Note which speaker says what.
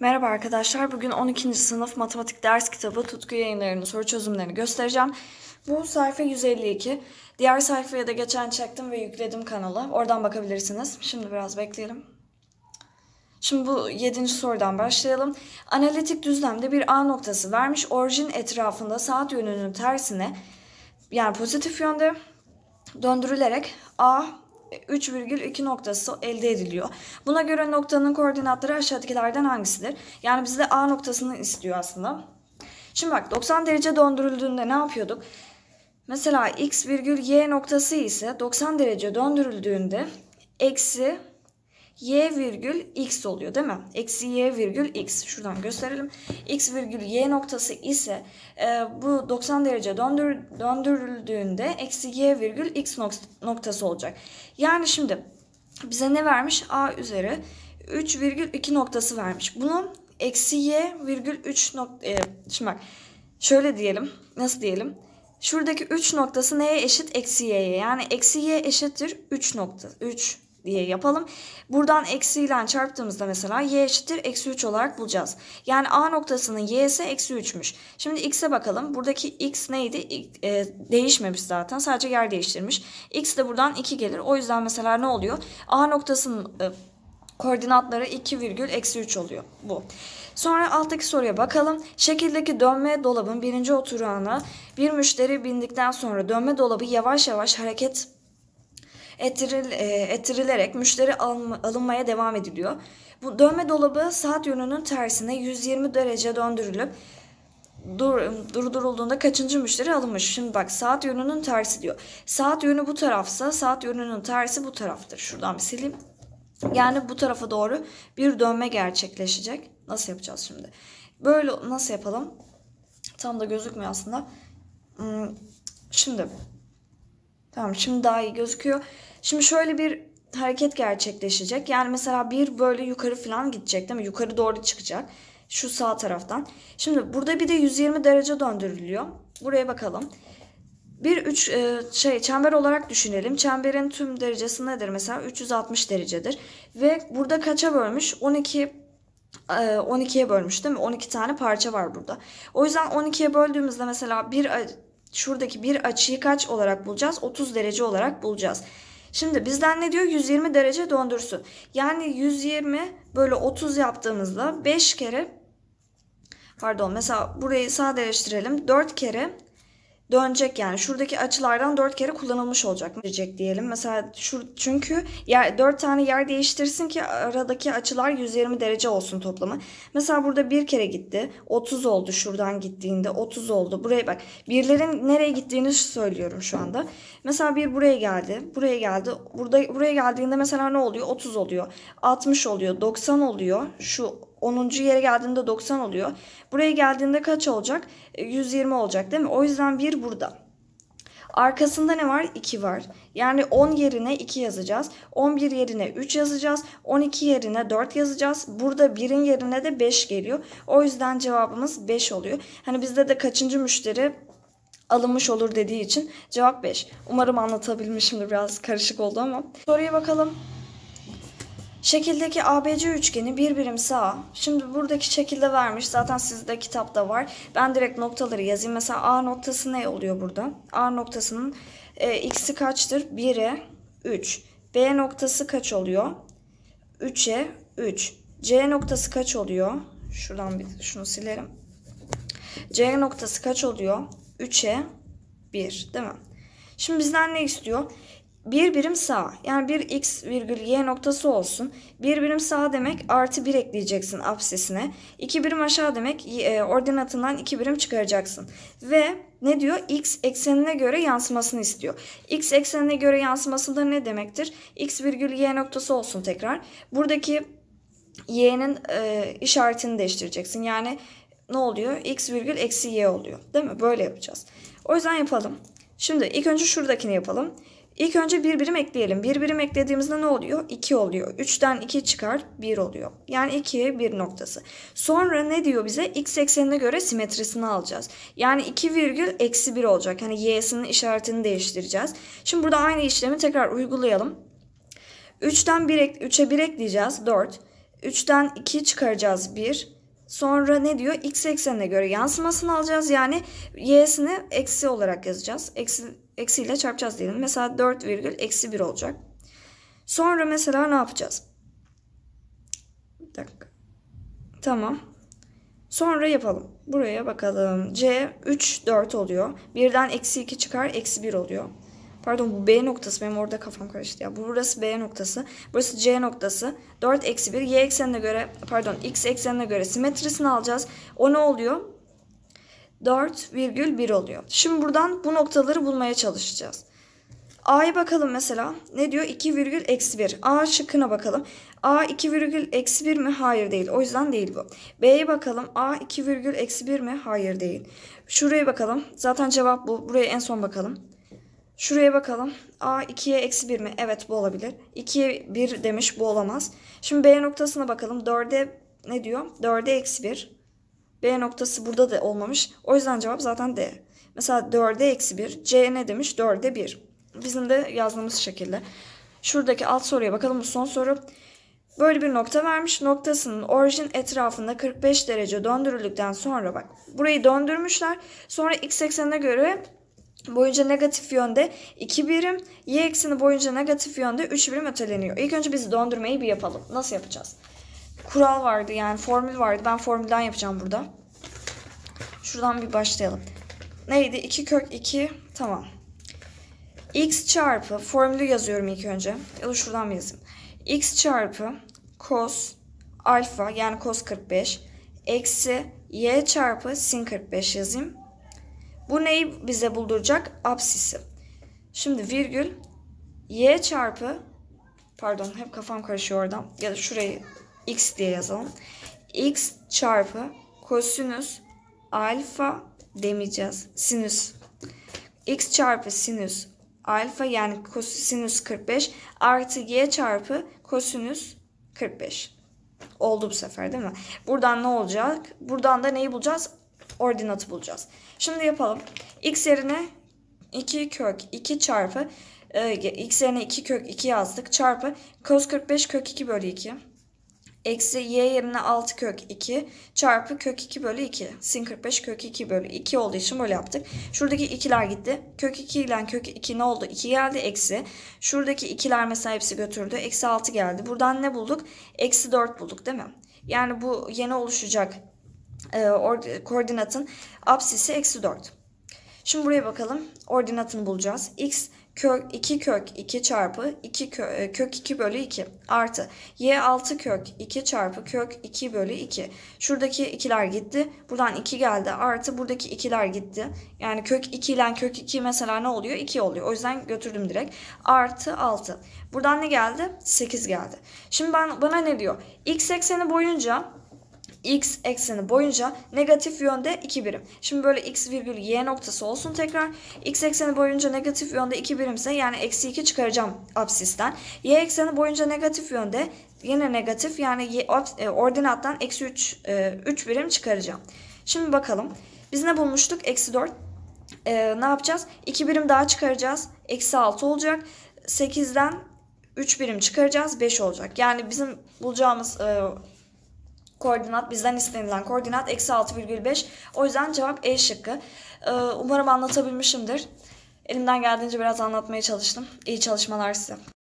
Speaker 1: Merhaba arkadaşlar. Bugün 12. sınıf matematik ders kitabı tutku yayınlarının soru çözümlerini göstereceğim. Bu sayfa 152. Diğer sayfaya da geçen çektim ve yükledim kanala. Oradan bakabilirsiniz. Şimdi biraz bekleyelim. Şimdi bu 7. sorudan başlayalım. Analitik düzlemde bir A noktası vermiş. Orijin etrafında saat yönünün tersine yani pozitif yönde döndürülerek A 3,2 noktası elde ediliyor. Buna göre noktanın koordinatları aşağıdakilerden hangisidir? Yani bizde A noktasını istiyor aslında. Şimdi bak 90 derece döndürüldüğünde ne yapıyorduk? Mesela x virgül y noktası ise 90 derece döndürüldüğünde eksi y virgül x oluyor değil mi? Eksi y virgül x. Şuradan gösterelim. x virgül y noktası ise e, bu 90 derece döndür, döndürüldüğünde eksi y virgül x noktası olacak. Yani şimdi bize ne vermiş? a üzeri 3 virgül 2 noktası vermiş. Bunu eksi y virgül 3 nokta... E, şimdi bak şöyle diyelim. Nasıl diyelim? Şuradaki 3 noktası neye eşit? Eksi y'ye. Yani eksi y eşittir 3 nokta. 3 diye yapalım. Buradan eksiyle çarptığımızda mesela y eşittir eksi 3 olarak bulacağız. Yani a noktasının y'si eksi 3'müş. Şimdi x'e bakalım. Buradaki x neydi? E, değişmemiş zaten. Sadece yer değiştirmiş. x de buradan 2 gelir. O yüzden mesela ne oluyor? a noktasının e, koordinatları 2 virgül eksi 3 oluyor bu. Sonra alttaki soruya bakalım. Şekildeki dönme dolabın birinci oturağına bir müşteri bindikten sonra dönme dolabı yavaş yavaş hareket ettiril, ettirilerek müşteri alın, alınmaya devam ediliyor. Bu dönme dolabı saat yönünün tersine 120 derece döndürülüp dur, durdurulduğunda kaçıncı müşteri alınmış? Şimdi bak saat yönünün tersi diyor. Saat yönü bu tarafsa saat yönünün tersi bu taraftır. Şuradan bir sileyim. Yani bu tarafa doğru bir dönme gerçekleşecek. Nasıl yapacağız şimdi? Böyle nasıl yapalım? Tam da gözükmüyor aslında. Hmm, şimdi Tamam şimdi daha iyi gözüküyor. Şimdi şöyle bir hareket gerçekleşecek. Yani mesela bir böyle yukarı falan gidecek değil mi? Yukarı doğru çıkacak. Şu sağ taraftan. Şimdi burada bir de 120 derece döndürülüyor. Buraya bakalım. Bir üç e, şey çember olarak düşünelim. Çemberin tüm derecesi nedir? Mesela 360 derecedir. Ve burada kaça bölmüş? 12 12'ye e, bölmüş değil mi? 12 tane parça var burada. O yüzden 12'ye böldüğümüzde mesela bir şuradaki bir açıyı kaç olarak bulacağız? 30 derece olarak bulacağız. Şimdi bizden ne diyor? 120 derece döndürsün. Yani 120 böyle 30 yaptığımızda 5 kere pardon mesela burayı sadeleştirelim. 4 kere dönecek yani şuradaki açılardan dört kere kullanılmış olacak diyecek diyelim. Mesela şu çünkü yer, dört tane yer değiştirsin ki aradaki açılar 120 derece olsun toplamı. Mesela burada bir kere gitti. 30 oldu şuradan gittiğinde 30 oldu. Buraya bak birlerin nereye gittiğini söylüyorum şu anda. Mesela bir buraya geldi. Buraya geldi. Burada buraya geldiğinde mesela ne oluyor? 30 oluyor. 60 oluyor. 90 oluyor. Şu 10. yere geldiğinde 90 oluyor. Buraya geldiğinde kaç olacak? 120 e, olacak değil mi? O yüzden 1 burada. Arkasında ne var? 2 var. Yani 10 yerine 2 yazacağız. 11 yerine 3 yazacağız. 12 yerine 4 yazacağız. Burada 1'in yerine de 5 geliyor. O yüzden cevabımız 5 oluyor. Hani bizde de kaçıncı müşteri alınmış olur dediği için cevap 5. Umarım anlatabilmişimdir. Biraz karışık oldu ama. Soruya bakalım. Şekildeki ABC üçgeni bir birim sağ. Şimdi buradaki şekilde vermiş. Zaten sizde kitapta var. Ben direkt noktaları yazayım. Mesela A noktası ne oluyor burada? A noktasının e, x'i kaçtır? 1'e 3. B noktası kaç oluyor? 3'e 3. C noktası kaç oluyor? Şuradan bir şunu silerim. C noktası kaç oluyor? 3'e 1 değil mi? Şimdi bizden ne istiyor? bir birim sağ yani bir x virgül y noktası olsun. Bir birim sağ demek artı bir ekleyeceksin absesine. İki birim aşağı demek e, ordinatından iki birim çıkaracaksın. Ve ne diyor? X eksenine göre yansımasını istiyor. X eksenine göre yansıması da ne demektir? X virgül y noktası olsun tekrar. Buradaki y'nin e, işaretini değiştireceksin. Yani ne oluyor? X virgül eksi y oluyor. Değil mi? Böyle yapacağız. O yüzden yapalım. Şimdi ilk önce şuradakini yapalım. İlk önce bir birim ekleyelim. Bir birim eklediğimizde ne oluyor? 2 oluyor. 3'ten 2 çıkar 1 oluyor. Yani 2 1 noktası. Sonra ne diyor bize? X eksenine göre simetrisini alacağız. Yani 2 virgül eksi 1 olacak. Hani y'sinin işaretini değiştireceğiz. Şimdi burada aynı işlemi tekrar uygulayalım. 3'ten 1 3'e 1 ekleyeceğiz 4. 3'ten 2 çıkaracağız 1. Sonra ne diyor? X eksenine göre yansımasını alacağız. Yani y'sini eksi olarak yazacağız. Eksi, eksiyle çarpacağız diyelim. Mesela 4 virgül eksi 1 olacak. Sonra mesela ne yapacağız? Bir dakika. Tamam. Sonra yapalım. Buraya bakalım. C 3, 4 oluyor. Birden eksi 2 çıkar. Eksi 1 oluyor. Pardon bu B noktası benim orada kafam karıştı ya. Burası B noktası. Burası C noktası. 4 eksi 1 Y eksenine göre pardon X eksenine göre simetrisini alacağız. O ne oluyor? 4 virgül 1 oluyor. Şimdi buradan bu noktaları bulmaya çalışacağız. A'ya bakalım mesela. Ne diyor? 2 virgül eksi 1. A şıkkına bakalım. A 2 virgül eksi 1 mi? Hayır değil. O yüzden değil bu. B'ye bakalım. A 2 virgül eksi 1 mi? Hayır değil. Şuraya bakalım. Zaten cevap bu. Buraya en son bakalım. Şuraya bakalım. A 2'ye eksi 1 mi? Evet bu olabilir. 2'ye 1 demiş bu olamaz. Şimdi B noktasına bakalım. 4'e ne diyor? 4'e eksi 1. B noktası burada da olmamış. O yüzden cevap zaten D. Mesela 4'e eksi 1. C ne demiş? 4'e 1. Bizim de yazdığımız şekilde. Şuradaki alt soruya bakalım. Bu son soru. Böyle bir nokta vermiş. Noktasının orijin etrafında 45 derece döndürüldükten sonra bak. Burayı döndürmüşler. Sonra x eksenine göre boyunca negatif yönde 2 birim, y ekseni boyunca negatif yönde 3 birim öteleniyor. İlk önce biz döndürmeyi bir yapalım. Nasıl yapacağız? Kural vardı yani formül vardı. Ben formülden yapacağım burada. Şuradan bir başlayalım. Neydi? 2 kök 2. Tamam. x çarpı formülü yazıyorum ilk önce. Ya da şuradan mı yazayım? x çarpı cos alfa yani cos 45 eksi y çarpı sin 45 yazayım. Bu neyi bize bulduracak? Absisi. Şimdi virgül y çarpı pardon hep kafam karışıyor oradan ya da şurayı x diye yazalım. x çarpı kosinüs alfa demeyeceğiz. Sinüs. x çarpı sinüs alfa yani kosinüs 45 artı y çarpı kosinüs 45. Oldu bu sefer değil mi? Buradan ne olacak? Buradan da neyi bulacağız? ordinatı bulacağız. Şimdi yapalım. X yerine 2 kök 2 çarpı e, x yerine 2 kök 2 yazdık. Çarpı cos 45 kök 2 bölü 2. Eksi y yerine 6 kök 2 çarpı kök 2 bölü 2. Sin 45 kök 2 bölü 2 olduğu için böyle yaptık. Şuradaki ikiler gitti. Kök 2 ile kök 2 ne oldu? 2 geldi eksi. Şuradaki ikiler mesela hepsi götürdü. Eksi 6 geldi. Buradan ne bulduk? Eksi 4 bulduk değil mi? Yani bu yeni oluşacak e, ee, or, koordinatın apsisi eksi 4. Şimdi buraya bakalım. Ordinatını bulacağız. x kök 2 kök 2 çarpı 2 kö, e, kök 2 bölü 2 artı y 6 kök 2 çarpı kök 2 bölü 2. Şuradaki ikiler gitti. Buradan 2 geldi. Artı buradaki ikiler gitti. Yani kök 2 ile kök 2 mesela ne oluyor? 2 oluyor. O yüzden götürdüm direkt. Artı 6. Buradan ne geldi? 8 geldi. Şimdi ben bana ne diyor? x ekseni boyunca x ekseni boyunca negatif yönde 2 birim. Şimdi böyle x virgül y noktası olsun tekrar. x ekseni boyunca negatif yönde 2 birimse yani eksi 2 çıkaracağım absisten. y ekseni boyunca negatif yönde yine negatif yani y, e, ordinattan eksi 3, e, 3 birim çıkaracağım. Şimdi bakalım. Biz ne bulmuştuk? Eksi 4. E, ne yapacağız? 2 birim daha çıkaracağız. Eksi 6 olacak. 8'den 3 birim çıkaracağız 5 olacak. Yani bizim bulacağımız e, koordinat bizden istenilen koordinat eksi 6,5. O yüzden cevap E şıkkı. Ee, umarım anlatabilmişimdir. Elimden geldiğince biraz anlatmaya çalıştım. İyi çalışmalar size.